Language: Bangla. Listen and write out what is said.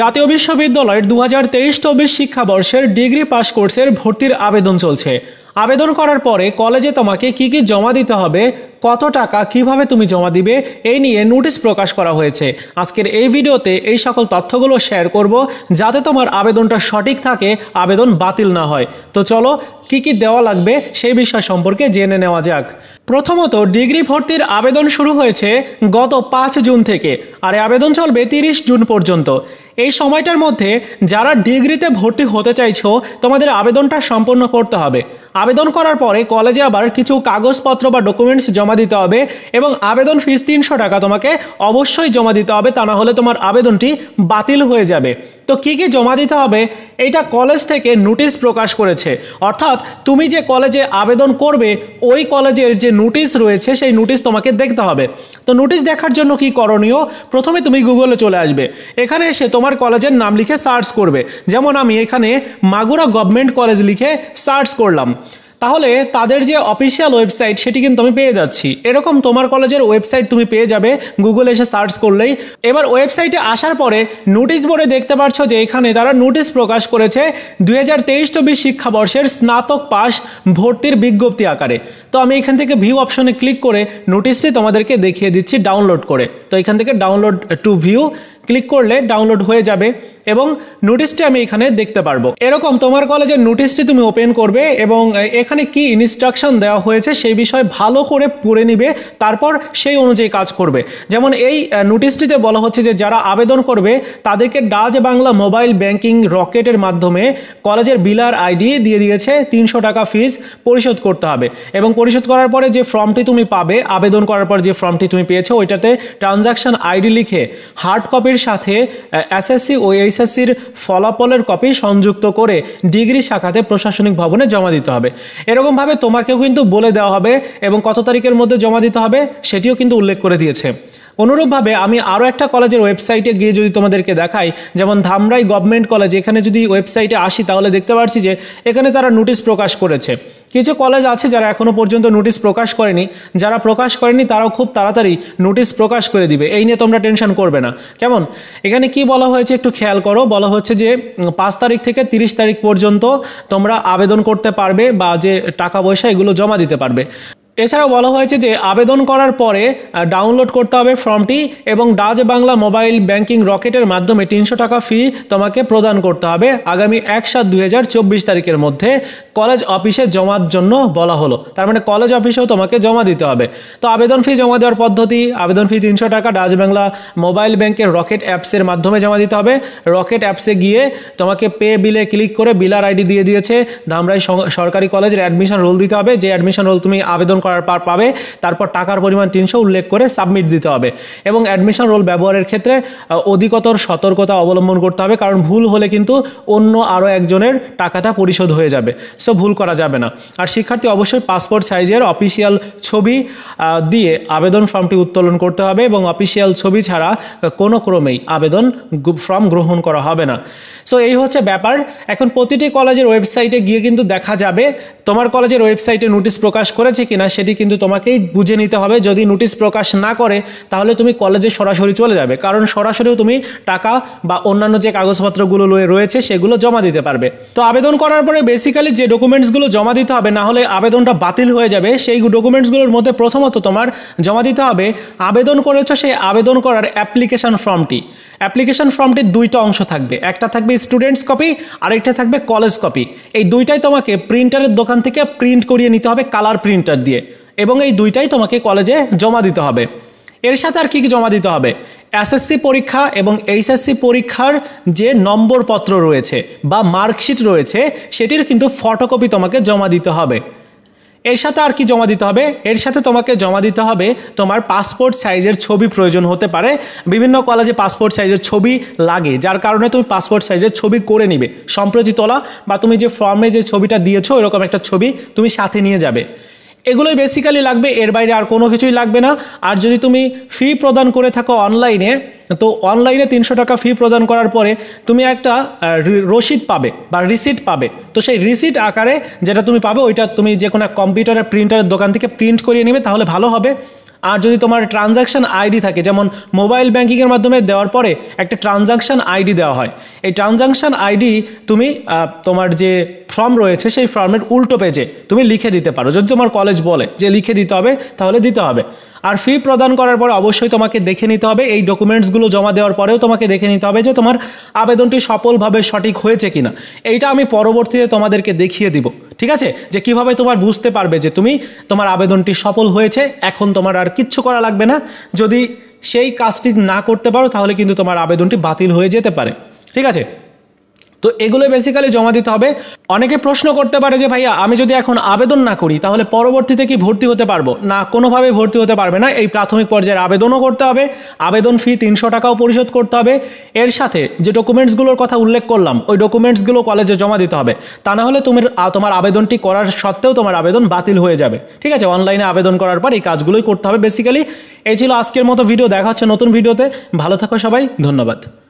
জাতীয় বিশ্ববিদ্যালয়ের দু হাজার তেইশ চব্বিশ শিক্ষাবর্ষের ডিগ্রি পাস কোর্সের ভর্তির আবেদন চলছে আবেদন করার পরে কলেজে তোমাকে কি কি জমা দিতে হবে কত টাকা কিভাবে তুমি জমা দিবে এই নিয়ে নোটিশ প্রকাশ করা হয়েছে আজকের এই ভিডিওতে এই সকল তথ্যগুলো শেয়ার করব যাতে তোমার আবেদনটা সঠিক থাকে আবেদন বাতিল না হয় তো চলো কি কি দেওয়া লাগবে সেই বিষয় সম্পর্কে জেনে নেওয়া যাক প্রথমত ডিগ্রি ভর্তির আবেদন শুরু হয়েছে গত পাঁচ জুন থেকে আর আবেদন চলবে তিরিশ জুন পর্যন্ত এই সময়টার মধ্যে যারা ডিগ্রিতে ভর্তি হতে চাইছো তোমাদের আবেদনটা সম্পূর্ণ করতে হবে আবেদন করার পরে কলেজে আবার কিছু কাগজপত্র বা ডকুমেন্টস জমা দিতে হবে এবং আবেদন ফিস তিনশো টাকা তোমাকে অবশ্যই জমা দিতে হবে তা না হলে তোমার আবেদনটি বাতিল হয়ে যাবে তো কী কী জমা দিতে হবে এটা কলেজ থেকে নোটিশ প্রকাশ করেছে অর্থাৎ তুমি যে কলেজে আবেদন করবে ওই কলেজের যে নোটিশ রয়েছে সেই নোটিশ তোমাকে দেখতে হবে তো নোটিশ দেখার জন্য কি করণীয় প্রথমে তুমি গুগলে চলে আসবে এখানে এসে তোমার কলেজের নাম লিখে সার্চ করবে যেমন আমি এখানে মাগুরা গভর্নমেন্ট কলেজ লিখে সার্চ করলাম তাহলে তাদের যে অফিসিয়াল ওয়েবসাইট সেটি কিন্তু আমি পেয়ে যাচ্ছি এরকম তোমার কলেজের ওয়েবসাইট তুমি পেয়ে যাবে গুগলে এসে সার্চ করলেই এবার ওয়েবসাইটে আসার পরে নোটিশ বোর্ডে দেখতে পাচ্ছ যে এখানে তারা নোটিশ প্রকাশ করেছে দুই হাজার তেইশ চব্বিশ শিক্ষাবর্ষের স্নাতক পাস ভর্তির বিজ্ঞপ্তি আকারে তো আমি এখান থেকে ভিউ অপশনে ক্লিক করে নোটিশটি তোমাদেরকে দেখিয়ে দিচ্ছি ডাউনলোড করে তো এখান থেকে ডাউনলোড টু ভিউ ক্লিক করলে ডাউনলোড হয়ে যাবে এবং নোটিশটি আমি এখানে দেখতে পারবো এরকম তোমার কলেজের নোটিশটি তুমি ওপেন করবে এবং এখানে কি ইনস্ট্রাকশন দেওয়া হয়েছে সেই বিষয়ে ভালো করে পড়ে নিবে তারপর সেই অনুযায়ী কাজ করবে যেমন এই নোটিশটিতে বলা হচ্ছে যে যারা আবেদন করবে তাদেরকে ডাজ বাংলা মোবাইল ব্যাংকিং রকেটের মাধ্যমে কলেজের বিলার আইডি দিয়ে দিয়েছে তিনশো টাকা ফিজ পরিশোধ করতে হবে এবং পরিশোধ করার পরে যে ফর্মটি তুমি পাবে আবেদন করার পর যে ফর্মটি তুমি পেয়েছো ওইটাতে ট্রানজাকশন আইডি লিখে হার্ড কপির সাথে এসএসসি ও এইচ এসএসসির ফলাফলের কপি সংযুক্ত করে ডিগ্রি শাখাতে প্রশাসনিক ভবনে জমা দিতে হবে এরকমভাবে তোমাকেও কিন্তু বলে দেওয়া হবে এবং কত তারিখের মধ্যে জমা দিতে হবে সেটিও কিন্তু উল্লেখ করে দিয়েছে অনুরূপভাবে আমি আরও একটা কলেজের ওয়েবসাইটে গিয়ে যদি তোমাদেরকে দেখাই যেমন ধামরাই গভর্নমেন্ট কলেজ এখানে যদি ওয়েবসাইটে আসি তাহলে দেখতে পাচ্ছি যে এখানে তারা নোটিশ প্রকাশ করেছে কিছু কলেজ আছে যারা এখনও পর্যন্ত নোটিশ প্রকাশ করেনি যারা প্রকাশ করেনি তারাও খুব তাড়াতাড়ি নোটিশ প্রকাশ করে দিবে এই নিয়ে তোমরা টেনশন করবে না কেমন এখানে কি বলা হয়েছে একটু খেয়াল করো বলা হচ্ছে যে পাঁচ তারিখ থেকে তিরিশ তারিখ পর্যন্ত তোমরা আবেদন করতে পারবে বা যে টাকা পয়সা এগুলো জমা দিতে পারবে এছাড়াও বলা হয়েছে যে আবেদন করার পরে ডাউনলোড করতে হবে ফর্মটি এবং ডাচ বাংলা মোবাইল ব্যাংকিং রকেটের মাধ্যমে তিনশো টাকা ফি তোমাকে প্রদান করতে হবে আগামী এক সাত দুই তারিখের মধ্যে কলেজ অফিসে জমার জন্য বলা হলো তার মানে কলেজ অফিসেও তোমাকে জমা দিতে হবে তো আবেদন ফি জমা দেওয়ার পদ্ধতি আবেদন ফি তিনশো টাকা ডাচ বাংলা মোবাইল ব্যাংকের রকেট অ্যাপসের মাধ্যমে জমা দিতে হবে রকেট অ্যাপসে গিয়ে তোমাকে পে বিলে ক্লিক করে বিলার আইডি দিয়ে দিয়েছে ধামরাই সরকারি কলেজের অ্যাডমিশন রোল দিতে হবে যে অ্যাডমিশন রোল তুমি আবেদন করার পার পাবে তারপর টাকার পরিমাণ তিনশো উল্লেখ করে সাবমিট দিতে হবে এবং অ্যাডমিশন রোল ব্যবহারের ক্ষেত্রে অধিকতর সতর্কতা অবলম্বন করতে হবে কারণ ভুল হলে কিন্তু অন্য আরও একজনের টাকাটা পরিশোধ হয়ে যাবে সো ভুল করা যাবে না আর শিক্ষার্থী অবশ্যই পাসপোর্ট সাইজের অফিসিয়াল ছবি দিয়ে আবেদন ফর্মটি উত্তোলন করতে হবে এবং অফিসিয়াল ছবি ছাড়া কোনো ক্রমেই আবেদন ফর্ম গ্রহণ করা হবে না সো এই হচ্ছে ব্যাপার এখন প্রতিটি কলেজের ওয়েবসাইটে গিয়ে কিন্তু দেখা যাবে তোমার কলেজের ওয়েবসাইটে নোটিশ প্রকাশ করেছে কিনা সেটি কিন্তু তোমাকেই বুঝে নিতে হবে যদি নোটিশ প্রকাশ না করে তাহলে তুমি কলেজে সরাসরি চলে যাবে কারণ সরাসরিও তুমি টাকা বা অন্যান্য যে কাগজপত্রগুলো রয়েছে সেগুলো জমা দিতে পারবে তো আবেদন করার পরে বেসিক্যালি যে ডকুমেন্টসগুলো জমা দিতে হবে না হলে আবেদনটা বাতিল হয়ে যাবে সেই ডকুমেন্টসগুলো ফর্মগুলোর মধ্যে প্রথমত তোমার জমা দিতে হবে আবেদন করেছ সেই আবেদন করার অ্যাপ্লিকেশান ফর্মটি অ্যাপ্লিকেশান ফর্মটির দুইটা অংশ থাকবে একটা থাকবে স্টুডেন্টস কপি আর একটা থাকবে কলেজ কপি এই দুইটাই তোমাকে প্রিন্টারের দোকান থেকে প্রিন্ট করিয়ে নিতে হবে কালার প্রিন্টার দিয়ে এবং এই দুইটাই তোমাকে কলেজে জমা দিতে হবে এর সাথে আর কী কী জমা দিতে হবে এসএসসি পরীক্ষা এবং এইচএসসি পরীক্ষার যে নম্বরপত্র রয়েছে বা মার্কশিট রয়েছে সেটির কিন্তু ফটোকপি তোমাকে জমা দিতে হবে এর সাথে আর কি জমা দিতে হবে এর সাথে তোমাকে জমা দিতে হবে তোমার পাসপোর্ট সাইজের ছবি প্রয়োজন হতে পারে বিভিন্ন কলেজে পাসপোর্ট সাইজের ছবি লাগে যার কারণে তুমি পাসপোর্ট সাইজের ছবি করে নিবে সম্প্রতি তোলা বা তুমি যে ফর্মে যে ছবিটা দিয়েছো এরকম একটা ছবি তুমি সাথে নিয়ে যাবে এগুলোই বেসিক্যালি লাগবে এর বাইরে আর কোনো কিছুই লাগবে না আর যদি তুমি ফি প্রদান করে থাকো অনলাইনে তো অনলাইনে তিনশো টাকা ফি প্রদান করার পরে তুমি একটা রসিদ পাবে বা রিসিট পাবে তো সেই রিসিট আকারে যেটা তুমি পাবে ওইটা তুমি যে কোনো কম্পিউটারের প্রিন্টারের দোকান থেকে প্রিন্ট করিয়ে নেবে তাহলে ভালো হবে আর যদি তোমার ট্রানজাকশান আইডি থাকে যেমন মোবাইল ব্যাঙ্কিংয়ের মাধ্যমে দেওয়ার পরে একটা ট্রানজাকশান আইডি দেওয়া হয় এই ট্রানজাকশান আইডি তুমি তোমার যে ফর্ম রয়েছে সেই ফর্মের উল্টো পেজে তুমি লিখে দিতে পারো যদি তোমার কলেজ বলে যে লিখে দিতে হবে তাহলে দিতে হবে আর ফি প্রদান করার পর অবশ্যই তোমাকে দেখে নিতে হবে এই ডকুমেন্টসগুলো জমা দেওয়ার পরেও তোমাকে দেখে নিতে হবে যে তোমার আবেদনটি সফলভাবে সঠিক হয়েছে কিনা এইটা আমি পরবর্তীতে তোমাদেরকে দেখিয়ে দিব ঠিক আছে যে কিভাবে তোমার বুঝতে পারবে যে তুমি তোমার আবেদনটি সফল হয়েছে এখন তোমার আর কিচ্ছু করা লাগবে না যদি সেই কাজটি না করতে পারো তাহলে কিন্তু তোমার আবেদনটি বাতিল হয়ে যেতে পারে ঠিক আছে তো এগুলো বেসিক্যালি জমা দিতে হবে অনেকে প্রশ্ন করতে পারে যে ভাইয়া আমি যদি এখন আবেদন না করি তাহলে পরবর্তীতে কি ভর্তি হতে পারবো না কোনোভাবে ভর্তি হতে পারবে না এই প্রাথমিক পর্যায়ের আবেদনও করতে হবে আবেদন ফি তিনশো টাকাও পরিশোধ করতে হবে এর সাথে যে ডকুমেন্টসগুলোর কথা উল্লেখ করলাম ওই ডকুমেন্টসগুলো কলেজে জমা দিতে হবে তা না হলে তুমি তোমার আবেদনটি করার সত্ত্বেও তোমার আবেদন বাতিল হয়ে যাবে ঠিক আছে অনলাইনে আবেদন করার পর এই কাজগুলোই করতে হবে বেসিক্যালি এই ছিল আজকের মতো ভিডিও দেখা হচ্ছে নতুন ভিডিওতে ভালো থাকো সবাই ধন্যবাদ